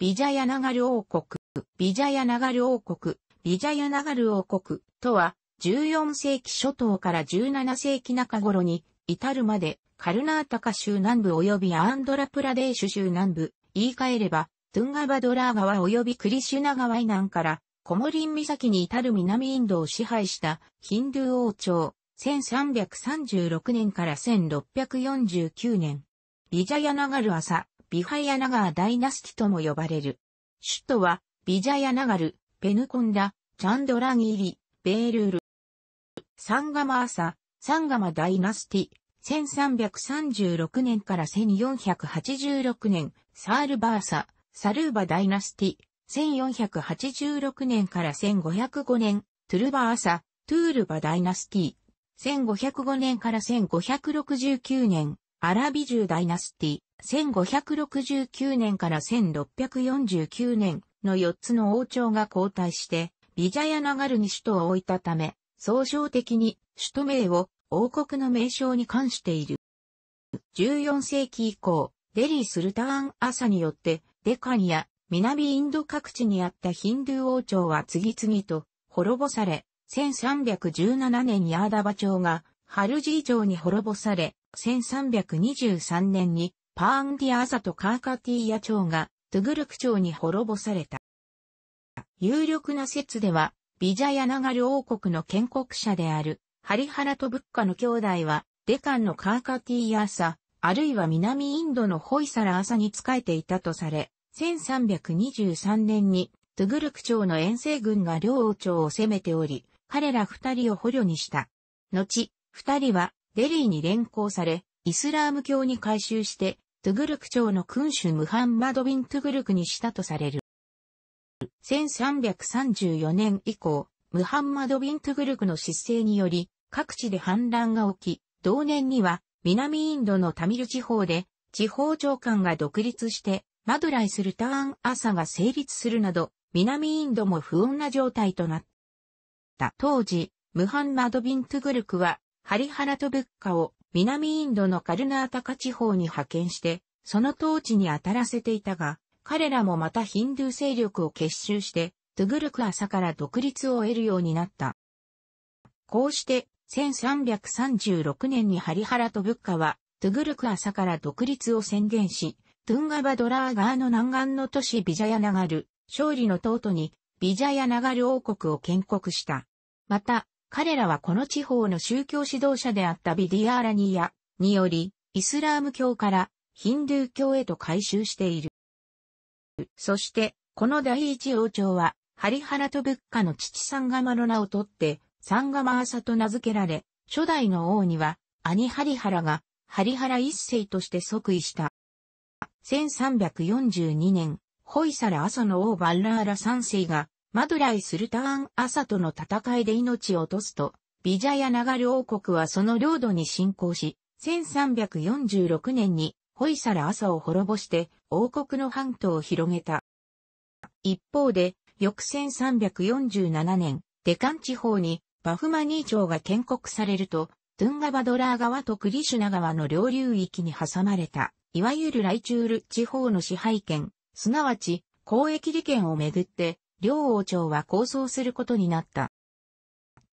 ビジャヤナガル王国、ビジャヤナガル王国、ビジャヤナガル王国とは、14世紀初頭から17世紀中頃に至るまで、カルナータカ州南部及びアンドラプラデーシュ州南部、言い換えれば、トゥンガバドラー川及びクリシュナ川以南から、コモリン岬に至る南インドを支配したヒンドゥー王朝、1336年から1649年。ビジャヤナガル朝、ビハヤナガーダイナスティとも呼ばれる。首都は、ビジャヤナガル、ペヌコンダ、チャンドラギリ、ベールール。サンガマーサ、サンガマダイナスティ、1336年から1486年、サールバーサ、サルーバダイナスティ、1486年から1505年、トゥルバーサ、トゥールバダイナスティ、1505年から1569年、アラビジューダイナスティ、1569年から1649年の4つの王朝が交代して、ビジャヤナガルに首都を置いたため、総称的に首都名を王国の名称に関している。14世紀以降、デリー・スルターン・アサによって、デカニア、南インド各地にあったヒンドゥー王朝は次々と滅ぼされ、1317年にアーダバ朝がハルジー城に滅ぼされ、1323年にパーンディア朝とカーカティーヤ朝がトゥグルク朝に滅ぼされた。有力な説では、ビジャヤナガル王国の建国者である、ハリハラとブッカの兄弟は、デカンのカーカティーアサ、あるいは南インドのホイサラ朝に仕えていたとされ、1323年に、トゥグルク朝の遠征軍が両王朝を攻めており、彼ら二人を捕虜にした。後、二人はデリーに連行され、イスラーム教に改宗して、トゥグルク朝の君主ムハンマド・ビン・トゥグルクにしたとされる。1334年以降、ムハンマド・ビン・トゥグルクの失勢により、各地で反乱が起き、同年には、南インドのタミル地方で、地方長官が独立して、マドライスルターン朝が成立するなど、南インドも不穏な状態となった。当時、ムハンマド・ビン・トゥグルクは、ハリハラブ仏家を南インドのカルナータカ地方に派遣して、その統治に当たらせていたが、彼らもまたヒンドゥー勢力を結集して、トゥグルク朝から独立を得るようになった。こうして、1336年にハリハラとブッカは、トゥグルク朝から独立を宣言し、トゥンガバドラーガーの南岸の都市ビジャヤナガル、勝利の東都に、ビジャヤナガル王国を建国した。また、彼らはこの地方の宗教指導者であったビディアーラニーヤにより、イスラーム教からヒンドゥー教へと改修している。そして、この第一王朝は、ハリハラと仏家の父サンガマの名を取って、サンガマーサと名付けられ、初代の王には、兄ハリハラが、ハリハラ一世として即位した。1342年、ホイサラ・アソの王バッラーラ三世が、マドライ・スルターン・アサとの戦いで命を落とすと、ビジャヤナガル王国はその領土に侵攻し、1346年にホイサラ・アサを滅ぼして王国の半島を広げた。一方で、翌1347年、デカン地方にバフマニー朝が建国されると、ドゥンガバドラー川とクリシュナ川の両流域に挟まれた、いわゆるライチュール地方の支配権、すなわち交易利権をめぐって両王朝は構想することになった。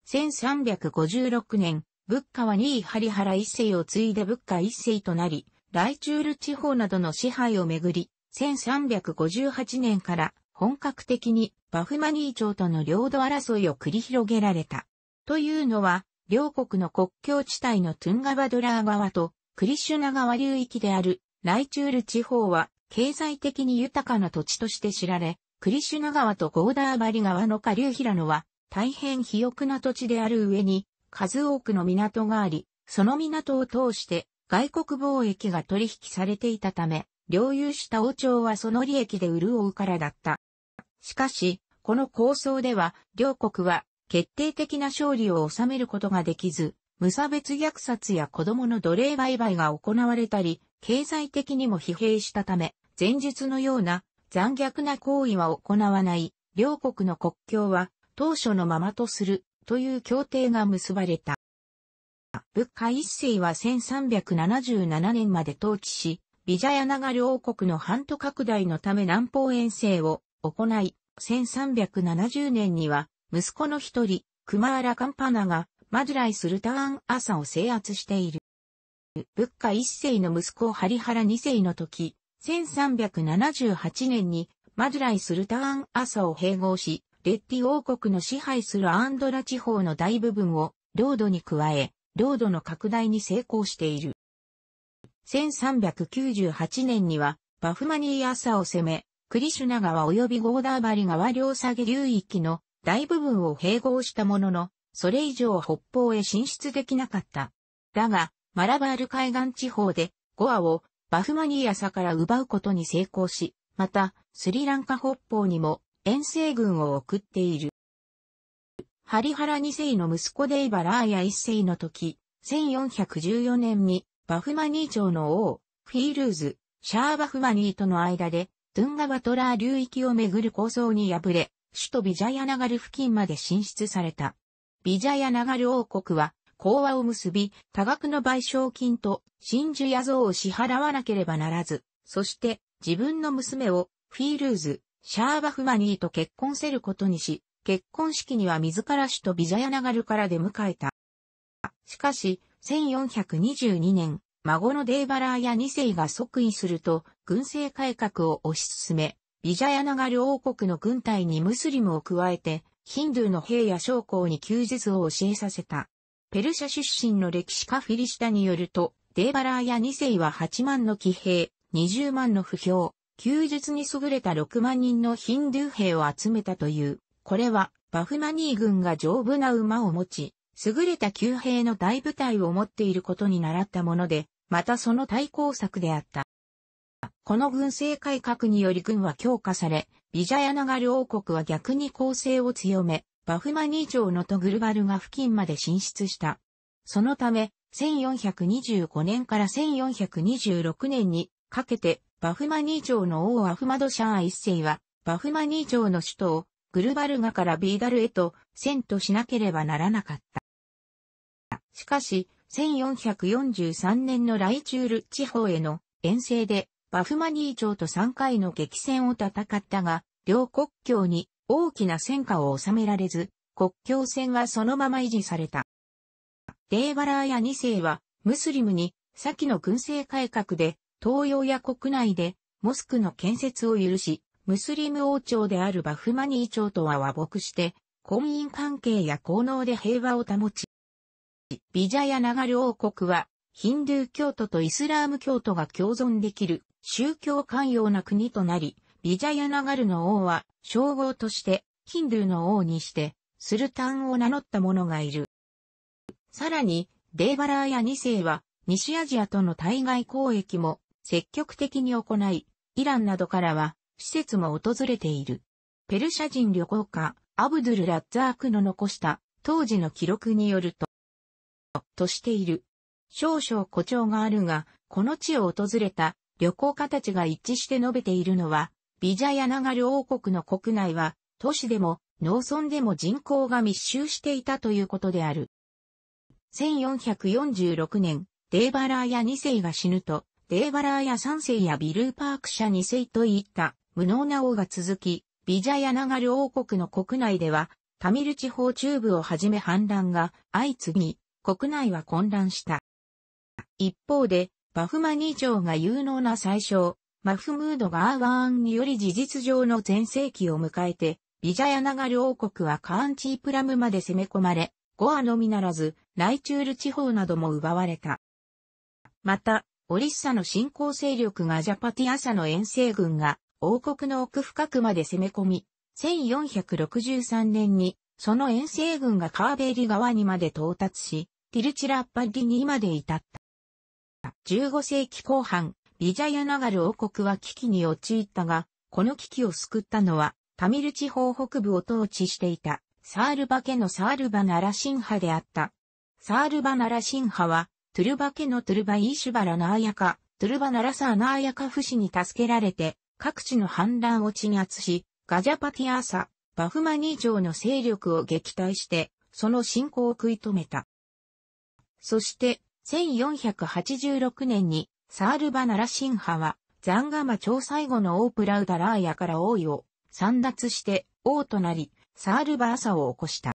1356年、仏家は2位ハリハラ一世を継いで仏家一世となり、ライチュール地方などの支配をめぐり、1358年から本格的にバフマニー朝との領土争いを繰り広げられた。というのは、両国の国境地帯のトゥンガバドラー側とクリシュナ川流域であるライチュール地方は経済的に豊かな土地として知られ、クリシュナ川とゴーダーバリ川の下流平野は大変肥沃な土地である上に数多くの港があり、その港を通して外国貿易が取引されていたため、領有した王朝はその利益で潤うからだった。しかし、この構想では両国は決定的な勝利を収めることができず、無差別虐殺や子供の奴隷売買が行われたり、経済的にも疲弊したため、前述のような残虐な行為は行わない、両国の国境は当初のままとするという協定が結ばれた。仏家一世は1377年まで統治し、ビジャヤナガ両国の半島拡大のため南方遠征を行い、1370年には息子の一人、クマーラ・カンパナがマズライ・スルターン・アサを制圧している。仏家一世の息子ハリハラ二世の時、1378年にマドライ・スルターン・アサを併合し、レッティ王国の支配するアンドラ地方の大部分を領土に加え、領土の拡大に成功している。1398年には、バフマニー・アサを攻め、クリシュナ川及びゴーダーバリ川両下げ流域の大部分を併合したものの、それ以上北方へ進出できなかった。だが、マラバール海岸地方で、ゴアをバフマニー朝から奪うことに成功し、また、スリランカ北方にも遠征軍を送っている。ハリハラ2世の息子デイバラーヤ1世の時、1414年にバフマニー朝の王、フィールーズ、シャーバフマニーとの間で、ドゥンガバトラー流域をめぐる構想に敗れ、首都ビジャヤナガル付近まで進出された。ビジャヤナガル王国は、講和を結び、多額の賠償金と真珠や像を支払わなければならず、そして自分の娘をフィールーズ、シャーバフマニーと結婚せることにし、結婚式には自ら首都ビジャヤナガルから出迎えた。しかし、1422年、孫のデイバラーや2世が即位すると、軍政改革を推し進め、ビジャヤナガル王国の軍隊にムスリムを加えて、ヒンドゥーの兵や将校に休日を教えさせた。ペルシャ出身の歴史家フィリシタによると、デーバラーや二世は8万の騎兵、20万の不評、休日に優れた6万人のヒンドゥー兵を集めたという。これは、バフマニー軍が丈夫な馬を持ち、優れた旧兵の大部隊を持っていることに習ったもので、またその対抗策であった。この軍政改革により軍は強化され、ビジャヤナガル王国は逆に攻勢を強め、バフマニー城のトグルバルが付近まで進出した。そのため、1425年から1426年にかけて、バフマニー朝の王アフマドシャー一世は、バフマニー朝の首都をグルバルガからビーダルへと遷都しなければならなかった。しかし、1443年のライチュール地方への遠征で、バフマニー朝と3回の激戦を戦ったが、両国境に大きな戦果を収められず、国境線はそのまま維持された。デーバラーヤ2世は、ムスリムに、先の軍政改革で、東洋や国内で、モスクの建設を許し、ムスリム王朝であるバフマニー朝とは和睦して、婚姻関係や効能で平和を保ち、ビジャヤナガル王国は、ヒンドゥー教徒とイスラーム教徒が共存できる宗教寛容な国となり、ビジャヤナガルの王は、称号として、ヒンドゥーの王にして、スルタンを名乗った者がいる。さらに、デーバラーや2世は、西アジアとの対外交易も積極的に行い、イランなどからは施設も訪れている。ペルシャ人旅行家、アブドゥル・ラッザークの残した当時の記録によると、としている。少々誇張があるが、この地を訪れた旅行家たちが一致して述べているのは、ビジャヤナガル王国の国内は、都市でも農村でも人口が密集していたということである。1446年、デーバラーヤ2世が死ぬと、デーバラーヤ3世やビルーパーク社2世といった無能な王が続き、ビジャヤナガル王国の国内では、タミル地方中部をはじめ反乱が相次ぎ、国内は混乱した。一方で、バフマニー朝が有能な最初、マフムードがアーワーンにより事実上の全盛期を迎えて、ビジャヤナガル王国はカーンチープラムまで攻め込まれ、ゴアのみならず、ライチュール地方なども奪われた。また、オリッサの信仰勢力がジャパティアサの遠征軍が王国の奥深くまで攻め込み、1463年にその遠征軍がカーベリ川にまで到達し、ティルチラッパリにまで至った。15世紀後半、ビジャヤナガル王国は危機に陥ったが、この危機を救ったのは、タミル地方北部を統治していたサールバ家のサールバナラシンハであった。サールバナラシンハは、トゥルバ家のトゥルバイーシュバラナーヤカ、トゥルバナラサーナーヤカフ死に助けられて、各地の反乱を鎮圧し、ガジャパティアーサ、バフマニー城の勢力を撃退して、その信仰を食い止めた。そして、1486年に、サールバナラシンハは、ザンガマ朝最後のオープラウダラーヤから王位を、散奪して王となり、サール・バーサを起こした。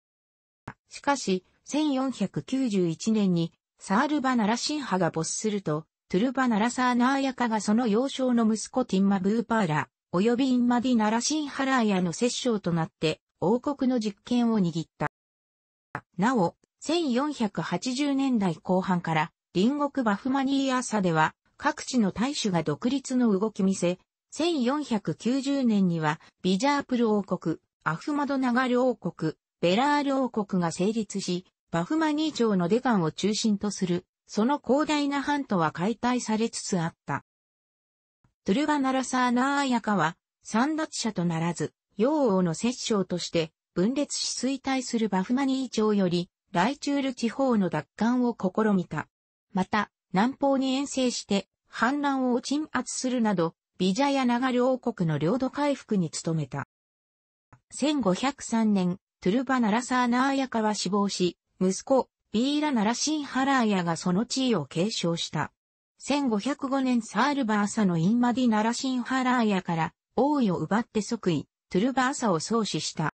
しかし、1491年に、サール・バ・ナラシン派が没すると、トゥルバ・ナラサーナーヤカがその幼少の息子ティンマ・ブーパーラ、及びインマディ・ナラシンハラーヤの摂政となって、王国の実権を握った。なお、1480年代後半から、隣国バフマニーアサでは、各地の大衆が独立の動き見せ、1490年には、ビジャープル王国、アフマドナガル王国、ベラール王国が成立し、バフマニー朝のデカンを中心とする、その広大な半島は解体されつつあった。トゥルガナラサーナーヤカは、三奪者とならず、洋王の摂政として、分裂し衰退するバフマニー朝より、ライチュール地方の奪還を試みた。また、南方に遠征して、反乱を鎮圧するなど、ビジャヤナガル王国の領土回復に努めた。1503年、トゥルバ・ナラサーナーヤカは死亡し、息子、ビーラ・ナラシン・ハラーヤがその地位を継承した。1505年サールバーサのインマディ・ナラシン・ハラーヤから王位を奪って即位、トゥルバーサを創始した。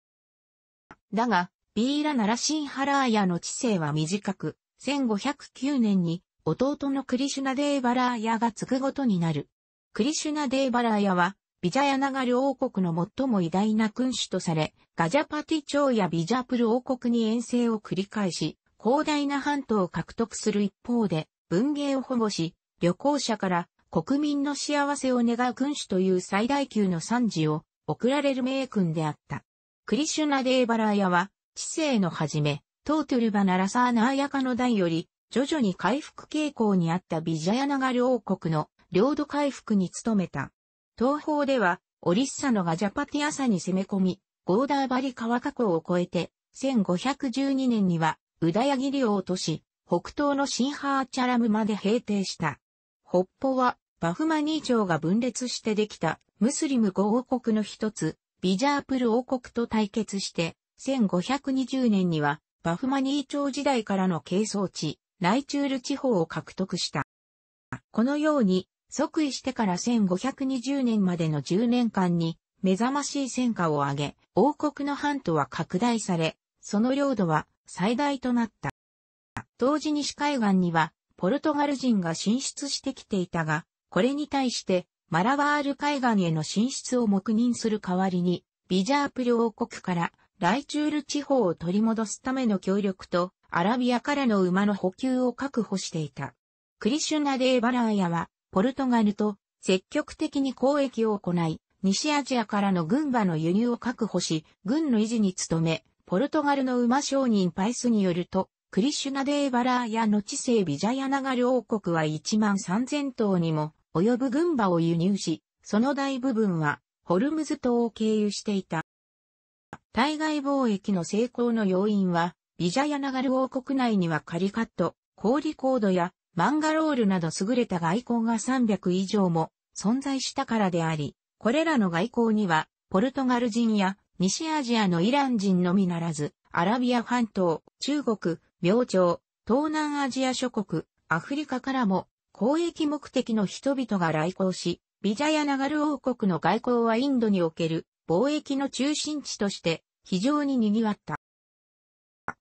だが、ビーラ・ナラシン・ハラーヤの知性は短く、1509年に弟のクリシュナ・デーバラーヤが継ぐごとになる。クリシュナ・デーバラーヤはビジャヤナガル王国の最も偉大な君主とされ、ガジャパティ朝やビジャプル王国に遠征を繰り返し、広大な半島を獲得する一方で、文芸を保護し、旅行者から国民の幸せを願う君主という最大級の賛辞を贈られる名君であった。クリシュナデーバラーヤは、知性の始め、トートルバナラサーナーヤカの代より、徐々に回復傾向にあったビジャヤナガル王国の領土回復に努めた。東方では、オリッサノがジャパティアサに攻め込み、ゴーダーバリ川河口を越えて、1512年には、ウダヤギリを落とし、北東のシンハーチャラムまで平定した。北方は、バフマニー朝が分裂してできた、ムスリム5王国の一つ、ビジャープル王国と対決して、1520年には、バフマニー朝時代からの係争地、ライチュール地方を獲得した。このように、即位してから1520年までの10年間に目覚ましい戦果を上げ、王国の半島は拡大され、その領土は最大となった。当時西海岸にはポルトガル人が進出してきていたが、これに対してマラワール海岸への進出を黙認する代わりに、ビジャープ領王国からライチュール地方を取り戻すための協力と、アラビアからの馬の補給を確保していた。クリシュナ・デー・バラーヤは、ポルトガルと積極的に交易を行い、西アジアからの軍馬の輸入を確保し、軍の維持に努め、ポルトガルの馬商人パイスによると、クリシュナデーバラーや後世ビジャヤナガル王国は1万3000頭にも及ぶ軍馬を輸入し、その大部分はホルムズ島を経由していた。対外貿易の成功の要因は、ビジャヤナガル王国内にはカリカット、氷高度コードやマンガロールなど優れた外交が300以上も存在したからであり、これらの外交には、ポルトガル人や西アジアのイラン人のみならず、アラビア半島、中国、明朝、東南アジア諸国、アフリカからも交易目的の人々が来航し、ビジャヤナガル王国の外交はインドにおける貿易の中心地として非常に賑わった。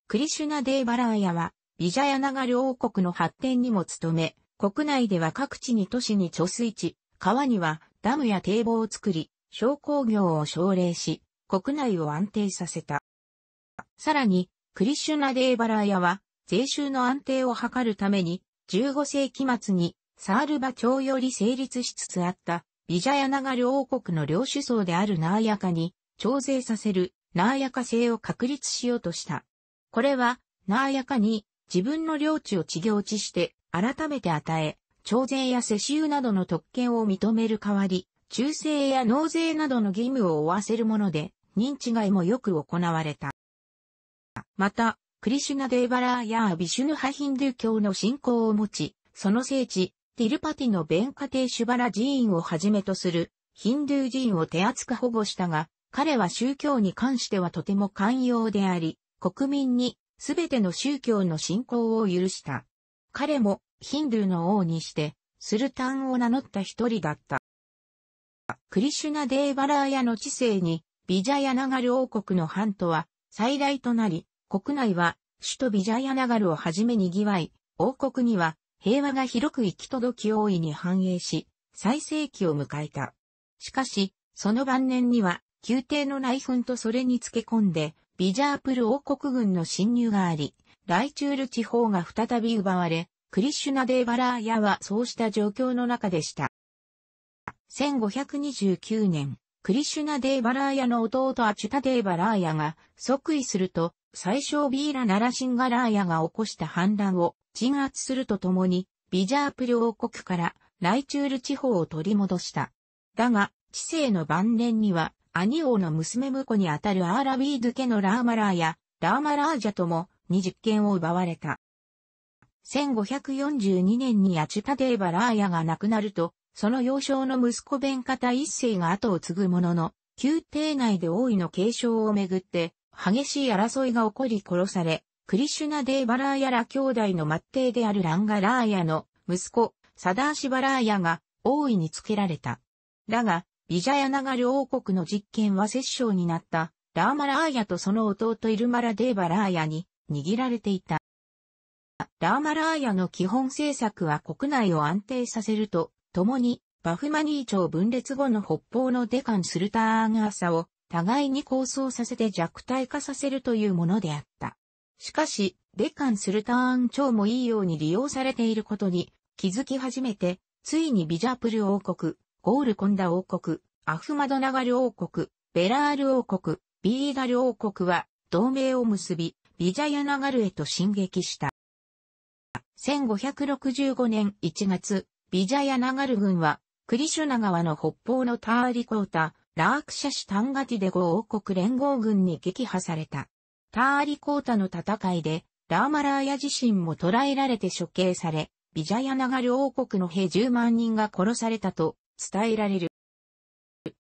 クリシュナ・デー・バラーヤはビジャヤナガ両国の発展にも努め、国内では各地に都市に貯水池、川にはダムや堤防を作り、商工業を奨励し、国内を安定させた。さらに、クリシュナデーバラーヤは、税収の安定を図るために、15世紀末に、サールバ朝より成立しつつあった、ビジャヤナガ両国の領主層であるナーヤカに、徴税させる、ナーヤカ制を確立しようとした。これは、ナーヤカに、自分の領地を地行地して、改めて与え、徴税や世襲などの特権を認める代わり、忠誠や納税などの義務を負わせるもので、認知外もよく行われた。また、クリシュナデーバラーやビシュヌハヒンドゥー教の信仰を持ち、その聖地、ティルパティの弁家庭シュバラ寺院をはじめとするヒンドゥー寺院を手厚く保護したが、彼は宗教に関してはとても寛容であり、国民にすべての宗教の信仰を許した。彼もヒンドゥーの王にして、スルタンを名乗った一人だった。クリシュナ・デーバラーヤの知性に、ビジャヤナガル王国の藩とは最大となり、国内は首都ビジャヤナガルをはじめ賑わい、王国には平和が広く行き届き大いに繁栄し、最盛期を迎えた。しかし、その晩年には、宮廷の内紛とそれにつけ込んで、ビジャープル王国軍の侵入があり、ライチュール地方が再び奪われ、クリシュナデーバラーヤはそうした状況の中でした。1529年、クリシュナデーバラーヤの弟アチュタデーバラーヤが即位すると、最小ビーラナラシンガラーヤが起こした反乱を鎮圧するとともに、ビジャープル王国からライチュール地方を取り戻した。だが、知性の晩年には、兄王の娘婿にあたるアーラビード家のラーマラーや、ラーマラージャとも、に実権を奪われた。1542年にアチュタデーバラーヤが亡くなると、その幼少の息子弁方一世が後を継ぐものの、宮廷内で王位の継承をめぐって、激しい争いが起こり殺され、クリシュナデーバラーヤら兄弟の末弟であるランガラーヤの息子、サダーシバラーヤが王位につけられた。だが、ビジャヤナガル王国の実権は摂政になったラーマラーヤとその弟イルマラデーバラーヤに握られていた。ラーマラーヤの基本政策は国内を安定させると、共にバフマニー朝分裂後の北方のデカンスルターンアーサを互いに構想させて弱体化させるというものであった。しかし、デカンスルターン朝もいいように利用されていることに気づき始めて、ついにビジャプル王国、ゴールコンダ王国、アフマドナガル王国、ベラール王国、ビーガル王国は同盟を結び、ビジャヤナガルへと進撃した。1565年1月、ビジャヤナガル軍は、クリシュナ川の北方のターリコータ、ラークシャシタンガティデゴ王国連合軍に撃破された。ターリコータの戦いで、ラーマラーヤ自身も捕らえられて処刑され、ビジャヤナガル王国の兵10万人が殺されたと伝えられる。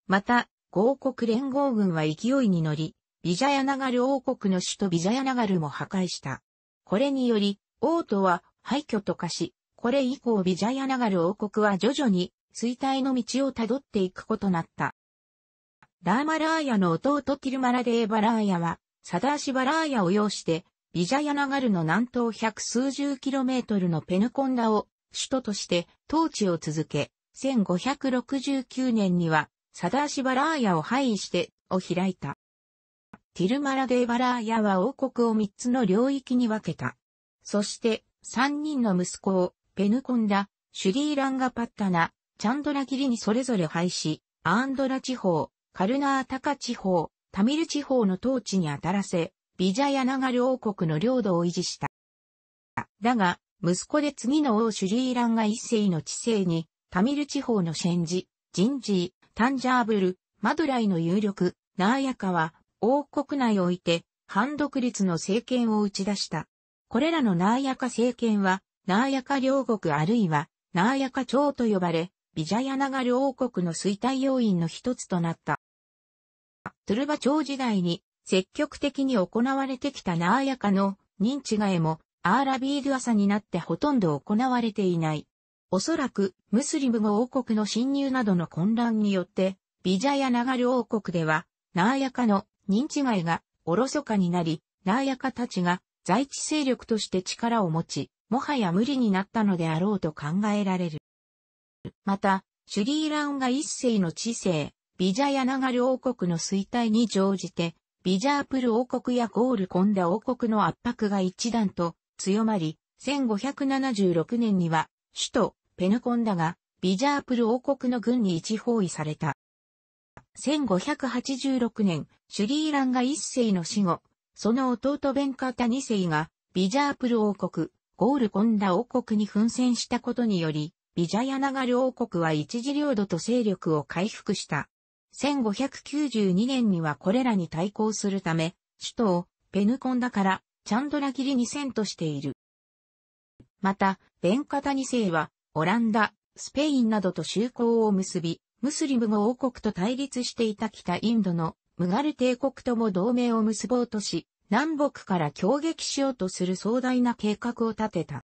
また、豪国連合軍は勢いに乗り、ビジャヤナガル王国の首都ビジャヤナガルも破壊した。これにより、王都は廃墟と化し、これ以降ビジャヤナガル王国は徐々に衰退の道をたどっていくことなった。ラーマラーヤの弟ティルマラデーバラーヤは、サダーシバラーヤを擁して、ビジャヤナガルの南東百数十キロメートルのペヌコンダを首都として統治を続け、1569年には、サダーシバラーヤを廃位して、を開いた。ティルマラデーバラーヤは王国を3つの領域に分けた。そして、3人の息子を、ペヌコンダ、シュリーランガパッタナ、チャンドラギリにそれぞれ廃し、アンドラ地方、カルナータカ地方、タミル地方の統治に当たらせ、ビジャヤナガル王国の領土を維持した。だが、息子で次の王シュリーランガ一世の治世にタミル地方のシェンジ、ジンジー、タンジャーブル、マドライの有力、ナーヤカは、王国内おいて、反独立の政権を打ち出した。これらのナーヤカ政権は、ナーヤカ両国あるいは、ナーヤカ朝と呼ばれ、ビジャヤナガル王国の衰退要因の一つとなった。トゥルバ朝時代に積極的に行われてきたナーヤカの認知外もアーラビード朝になってほとんど行われていない。おそらく、ムスリム王国の侵入などの混乱によって、ビジャヤナガル王国では、ナーヤカの認知外がおろそかになり、ナーヤカたちが在地勢力として力を持ち、もはや無理になったのであろうと考えられる。また、シュリーランが一世の知性、ビジャヤナガル王国の衰退に乗じて、ビジャープル王国やゴールコンダ王国の圧迫が一段と強まり、1576年には首都ペヌコンダが、ビジャープル王国の軍に一包囲された。1586年、シュリーランガ一世の死後、その弟ベンカータ二世が、ビジャープル王国、ゴールコンダ王国に奮戦したことにより、ビジャヤナガル王国は一時領土と勢力を回復した。1592年にはこれらに対抗するため、首都をペヌコンダからチャンドラギリに遷としている。また、ベンカタ2世は、オランダ、スペインなどと修行を結び、ムスリムも王国と対立していた北インドのムガル帝国とも同盟を結ぼうとし、南北から攻撃しようとする壮大な計画を立てた。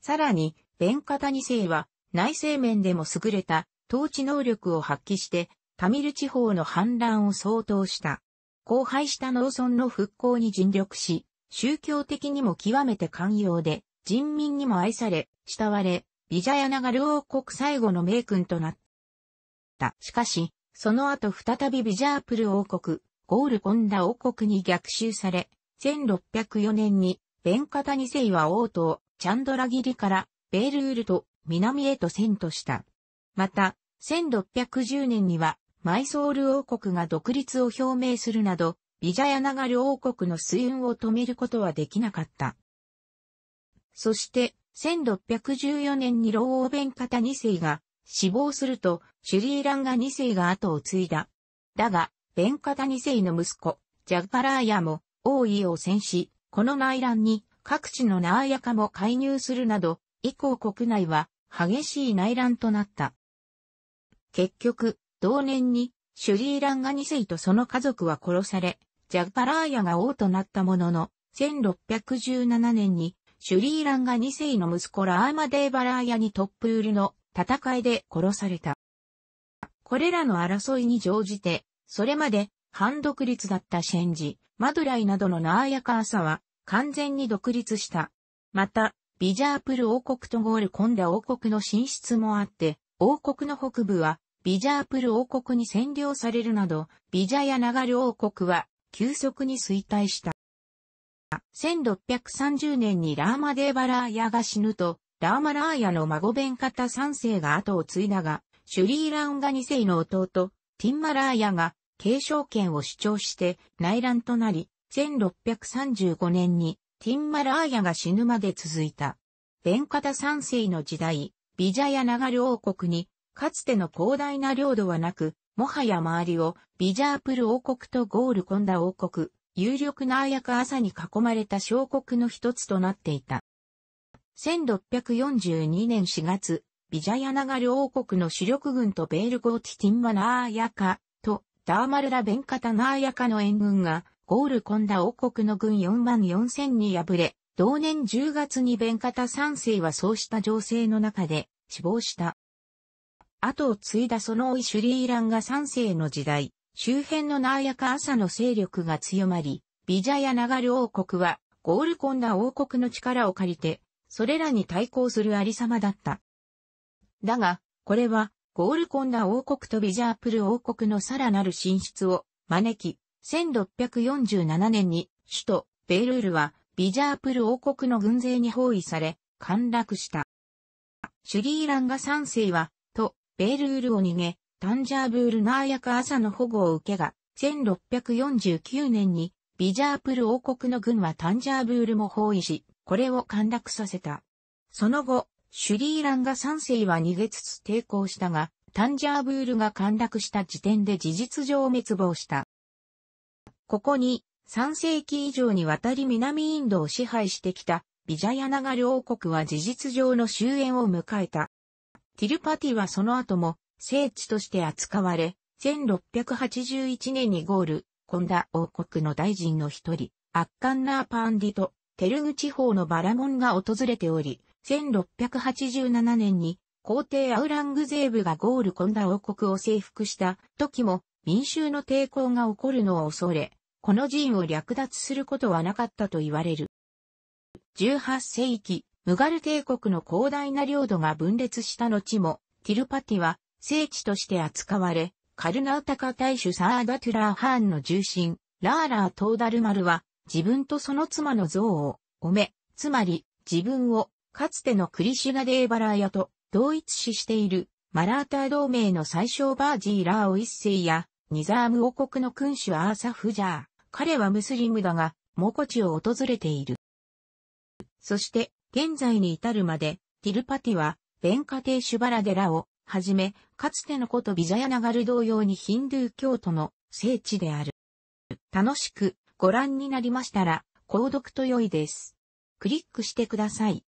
さらに、ベンカタ2世は、内政面でも優れた統治能力を発揮して、タミル地方の反乱を相当した。荒廃した農村の復興に尽力し、宗教的にも極めて寛容で、人民にも愛され、慕われ、ビジャヤナガル王国最後の名君となった。しかし、その後再びビジャープル王国、ゴールコンダ王国に逆襲され、1604年に、ベンカタニセイは王とチャンドラギリからベールールと南へと遷都した。また、1610年には、マイソール王国が独立を表明するなど、ビジャヤナガル王国の水運を止めることはできなかった。そして、1614年に老王弁方2世が死亡すると、シュリーランガ2世が後を継いだ。だが、弁方2世の息子、ジャグ・ガラーヤも王位を戦し、この内乱に各地のナーヤカも介入するなど、以降国内は激しい内乱となった。結局、同年にシュリーランガ2世とその家族は殺され、ジャグ・ガラーヤが王となったものの、1617年にシュリーランが2世の息子ラーマデーバラーヤにトップールの戦いで殺された。これらの争いに乗じて、それまで反独立だったシェンジ、マドライなどのナーヤカーサは完全に独立した。また、ビジャープル王国とゴールコンダ王国の進出もあって、王国の北部はビジャープル王国に占領されるなど、ビジャヤナガル王国は急速に衰退した。1630年にラーマデーバラーヤが死ぬと、ラーマラーヤの孫弁方三世が後を継いだが、シュリーラウンガ二世の弟、ティンマラーヤが継承権を主張して内乱となり、1635年にティンマラーヤが死ぬまで続いた。弁方三世の時代、ビジャヤナガル王国に、かつての広大な領土はなく、もはや周りをビジャープル王国とゴールコンダ王国、有力なアヤカ朝に囲まれた小国の一つとなっていた。1642年4月、ビジャヤナガル王国の主力軍とベールゴーティティンマナーヤカとダーマルラベンカタナーヤカの援軍がゴールコンダ王国の軍4万4千に敗れ、同年10月にベンカタ3世はそうした情勢の中で死亡した。後を継いだそのオイシュリーランが3世の時代、周辺のナーヤカ朝の勢力が強まり、ビジャヤナガル王国はゴールコンダ王国の力を借りて、それらに対抗するありさまだった。だが、これはゴールコンダ王国とビジャープル王国のさらなる進出を招き、1647年に首都ベイルールはビジャープル王国の軍勢に包囲され、陥落した。シュリーランガ三世は、と、ベイルールを逃げ、タンジャーブールナー役朝の保護を受けが、1649年にビジャープル王国の軍はタンジャーブールも包囲し、これを陥落させた。その後、シュリーランが3世は逃げつつ抵抗したが、タンジャーブールが陥落した時点で事実上滅亡した。ここに、3世紀以上にわたり南インドを支配してきたビジャヤナガ王国は事実上の終焉を迎えた。ティルパティはその後も聖地として扱われ、1681年にゴール、コンダ王国の大臣の一人、アッカンナーパーンディと、テルグ地方のバラモンが訪れており、1687年に皇帝アウラングゼーブがゴールコンダ王国を征服した時も民衆の抵抗が起こるのを恐れ、この寺院を略奪することはなかったと言われる。18世紀、ムガル帝国の広大な領土が分裂した後も、ティルパティは聖地として扱われ、カルナウタカ大主サーダトゥラーハーンの重臣、ラーラー・トーダルマルは、自分とその妻の像を、おめ、つまり、自分を、かつてのクリシュガデーバラーヤと同一視している、マラーター同盟の最小バージーラーオ一世や、ニザーム王国の君主アーサフジャー。彼はムスリムだが、モコチを訪れている。そして、現在に至るまで、ティルパティは、ベンカテーシュバラデラを、はじめ、かつてのことビジャヤナガル同様にヒンドゥー教徒の聖地である。楽しくご覧になりましたら、購読と良いです。クリックしてください。